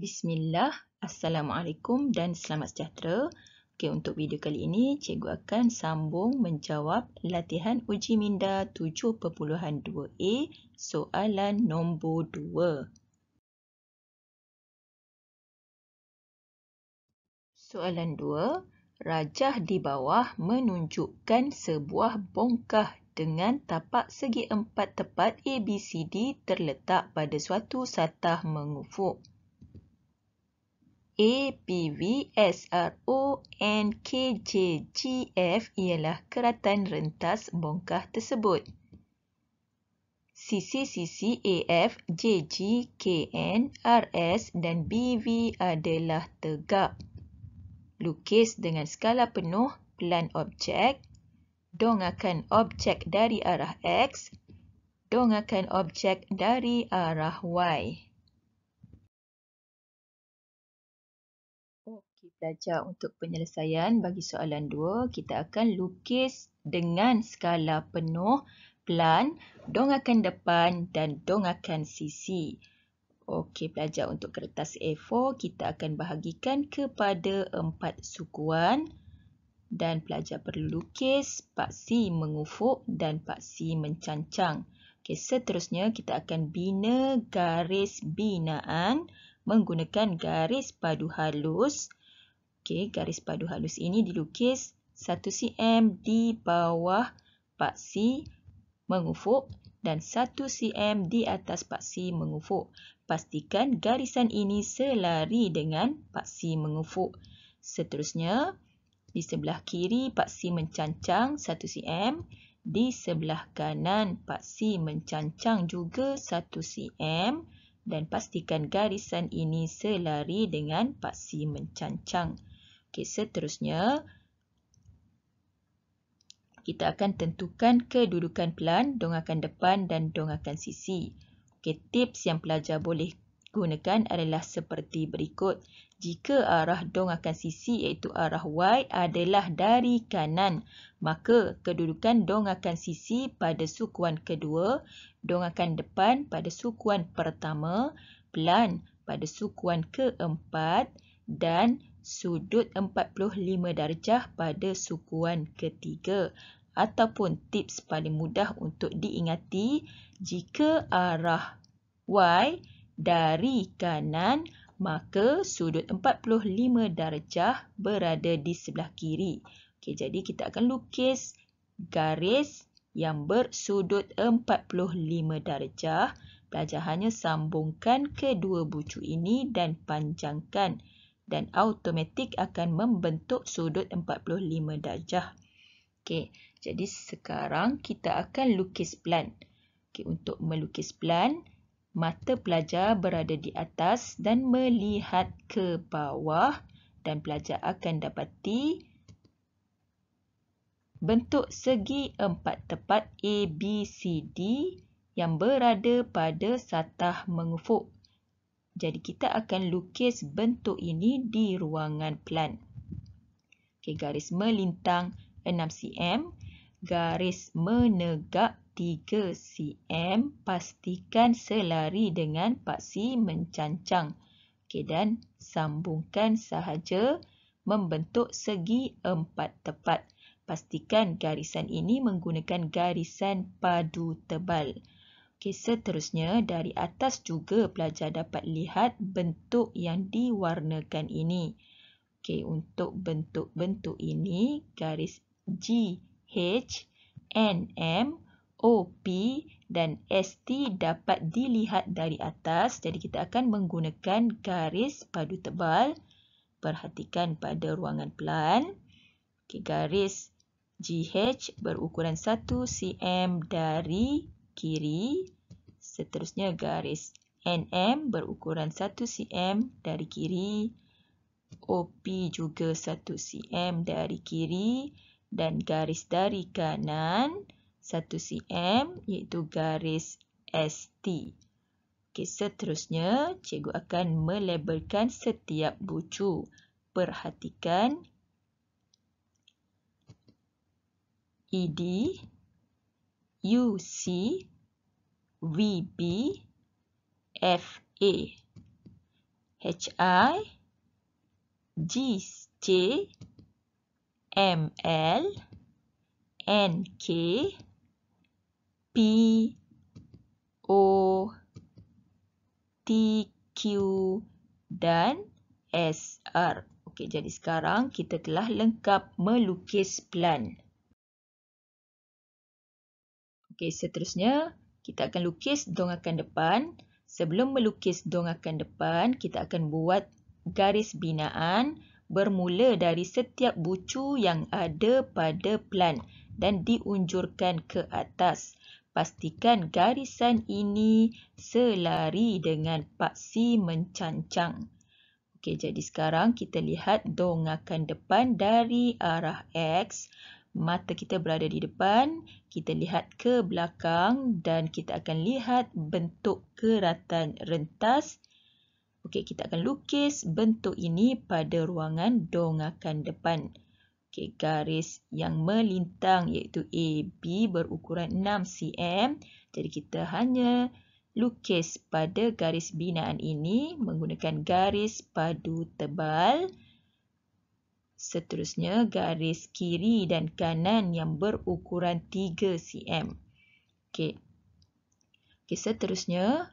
Bismillah, Assalamualaikum dan selamat sejahtera. Okay untuk video kali ini, cikgu akan sambung menjawab latihan uji minda 7.2A soalan nombor 2. Soalan 2, rajah di bawah menunjukkan sebuah bongkah dengan tapak segi empat tepat ABCD terletak pada suatu satah mengufuk. A, B, V, S, R, O, N, K, J, G, F ialah keratan rentas bongkah tersebut. Sisi-sisi AF, JG, KN, RS dan BV adalah tegak. Lukis dengan skala penuh pelan objek. Dongakan objek dari arah X. Dongakan objek dari arah Y. Pelajar untuk penyelesaian bagi soalan 2, kita akan lukis dengan skala penuh pelan, dongakan depan dan dongakan sisi. Okey, pelajar untuk kertas A4, kita akan bahagikan kepada empat sukuan dan pelajar perlu lukis paksi mengufuk dan paksi mencancang. Okey, seterusnya kita akan bina garis binaan menggunakan garis padu halus. Okey, garis padu halus ini dilukis 1 cm di bawah paksi mengufuk dan 1 cm di atas paksi mengufuk. Pastikan garisan ini selari dengan paksi mengufuk. Seterusnya, di sebelah kiri paksi mencancang 1 cm, di sebelah kanan paksi mencancang juga 1 cm dan pastikan garisan ini selari dengan paksi mencancang. Okey, seterusnya kita akan tentukan kedudukan pelan, dongakan depan dan dongakan sisi. Okey, tips yang pelajar boleh gunakan adalah seperti berikut. Jika arah dongakan sisi iaitu arah Y adalah dari kanan, maka kedudukan dongakan sisi pada sukuan kedua, dongakan depan pada sukuan pertama, pelan pada sukuan keempat dan sudut 45 darjah pada sukuan ketiga ataupun tips paling mudah untuk diingati jika arah Y dari kanan maka sudut 45 darjah berada di sebelah kiri. Okay, jadi kita akan lukis garis yang bersudut 45 darjah. Pelajar hanya sambungkan kedua bucu ini dan panjangkan dan automatik akan membentuk sudut 45 darjah. Okey, jadi sekarang kita akan lukis plan. Okey, untuk melukis plan, mata pelajar berada di atas dan melihat ke bawah dan pelajar akan dapati bentuk segi empat tepat ABCD yang berada pada satah mengufuk. Jadi kita akan lukis bentuk ini di ruangan plan. Okey, garis melintang 6 cm, garis menegak 3 cm, pastikan selari dengan paksi mencancang. Okey, dan sambungkan sahaja membentuk segi empat tepat. Pastikan garisan ini menggunakan garisan padu tebal. Okay, seterusnya, dari atas juga pelajar dapat lihat bentuk yang diwarnakan ini. Okay, untuk bentuk-bentuk ini, garis G, H, N, M, O, P dan S, T dapat dilihat dari atas. Jadi, kita akan menggunakan garis padu tebal. Perhatikan pada ruangan pelan. Okay, garis GH berukuran 1 cm dari kiri Seterusnya garis NM berukuran 1 cm dari kiri, OP juga 1 cm dari kiri dan garis dari kanan 1 cm iaitu garis ST. Okey, seterusnya cikgu akan melabelkan setiap bucu. Perhatikan ED, UC, V B F A H I G J M L N K P O T Q dan S R Okey, jadi sekarang kita telah lengkap melukis plan. Okey, seterusnya kita akan lukis dongakan depan. Sebelum melukis dongakan depan, kita akan buat garis binaan bermula dari setiap bucu yang ada pada plan dan diunjurkan ke atas. Pastikan garisan ini selari dengan paksi mencancang. Okey, jadi sekarang kita lihat dongakan depan dari arah X mata kita berada di depan, kita lihat ke belakang dan kita akan lihat bentuk keratan rentas. Okey, kita akan lukis bentuk ini pada ruangan dongakan depan. Okey, garis yang melintang iaitu AB berukuran 6 cm. Jadi kita hanya lukis pada garis binaan ini menggunakan garis padu tebal. Seterusnya, garis kiri dan kanan yang berukuran 3 cm. Okey. Okey, seterusnya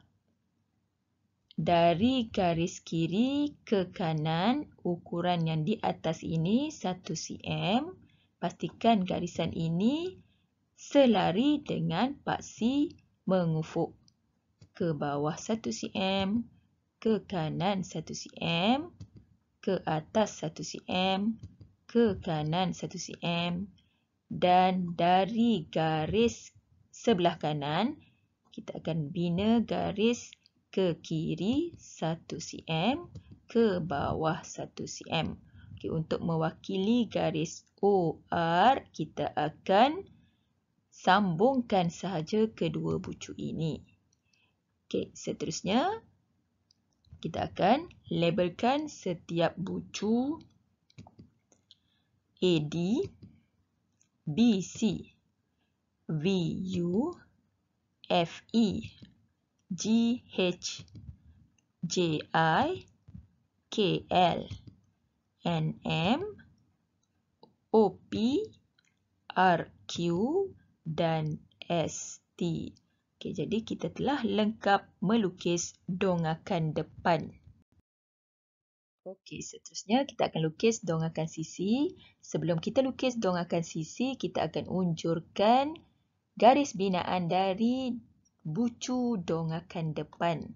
dari garis kiri ke kanan ukuran yang di atas ini 1 cm. Pastikan garisan ini selari dengan paksi mengufuk ke bawah 1 cm, ke kanan 1 cm ke atas 1 cm, ke kanan 1 cm dan dari garis sebelah kanan kita akan bina garis ke kiri 1 cm ke bawah 1 cm. Okay, untuk mewakili garis OR kita akan sambungkan sahaja kedua bucu ini. Okay, seterusnya kita akan labelkan setiap bucu AD, BC, VU, FE, GH, JI, KL, NM, OP, RQ dan ST. Okay, jadi kita telah lengkap melukis dongakan depan. Okey, seterusnya kita akan lukis dongakan sisi. Sebelum kita lukis dongakan sisi, kita akan unjurkan garis binaan dari bucu dongakan depan.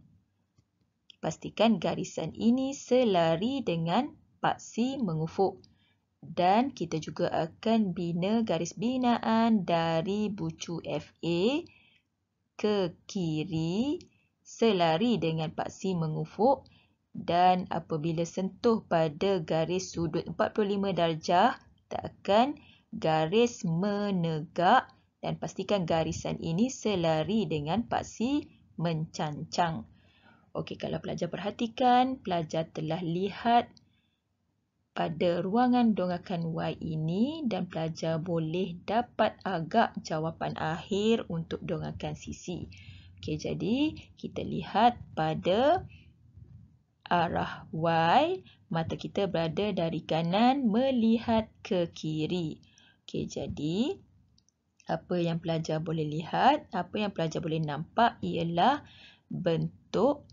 Pastikan garisan ini selari dengan paksi mengufuk. Dan kita juga akan bina garis binaan dari bucu FA ke kiri selari dengan paksi mengufuk dan apabila sentuh pada garis sudut 45 darjah takkan garis menegak dan pastikan garisan ini selari dengan paksi mencancang. Okey kalau pelajar perhatikan, pelajar telah lihat pada ruangan dongakan Y ini dan pelajar boleh dapat agak jawapan akhir untuk dongakan sisi. Okay, jadi kita lihat pada arah Y, mata kita berada dari kanan melihat ke kiri. Okay, jadi apa yang pelajar boleh lihat, apa yang pelajar boleh nampak ialah bentuk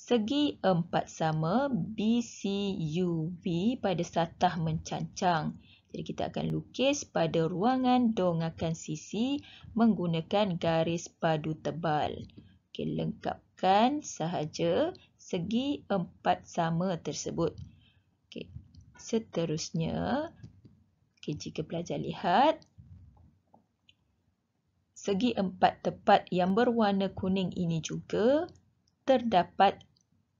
Segi empat sama BCUB pada satah mencancang. Jadi kita akan lukis pada ruangan dongakan sisi menggunakan garis padu tebal. Okey, lengkapkan sahaja segi empat sama tersebut. Okey, seterusnya, okay, jika pelajar lihat, segi empat tepat yang berwarna kuning ini juga terdapat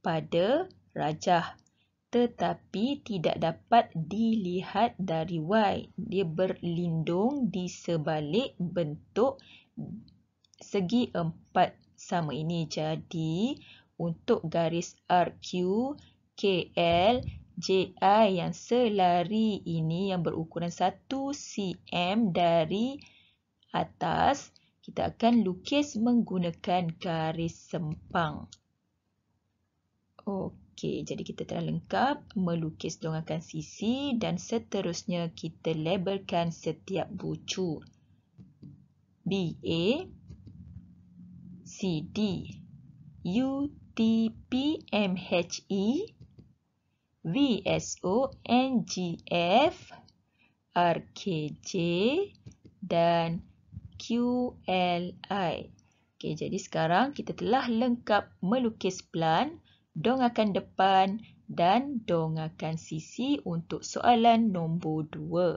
pada rajah tetapi tidak dapat dilihat dari Y. Dia berlindung di sebalik bentuk segi empat sama ini. Jadi, untuk garis RQ, KL, JI yang selari ini yang berukuran 1 cm dari atas, kita akan lukis menggunakan garis sempang. Okey, jadi kita telah lengkap melukis dongakan sisi dan seterusnya kita labelkan setiap bucu. B A C D U T P M H E V S O N G F R K J dan Q L I. Okey, jadi sekarang kita telah lengkap melukis plan dongakan depan dan dongakan sisi untuk soalan nombor dua.